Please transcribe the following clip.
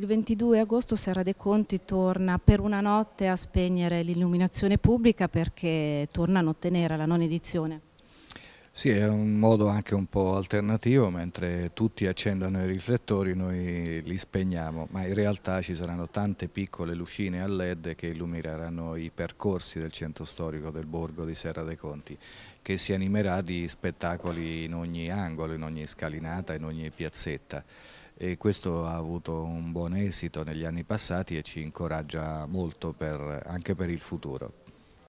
Il 22 agosto Serra dei Conti torna per una notte a spegnere l'illuminazione pubblica perché torna a ottenere la non edizione. Sì, è un modo anche un po' alternativo, mentre tutti accendono i riflettori noi li spegniamo, ma in realtà ci saranno tante piccole lucine a led che illumineranno i percorsi del centro storico del borgo di Serra dei Conti, che si animerà di spettacoli in ogni angolo, in ogni scalinata, in ogni piazzetta e questo ha avuto un buon esito negli anni passati e ci incoraggia molto per, anche per il futuro.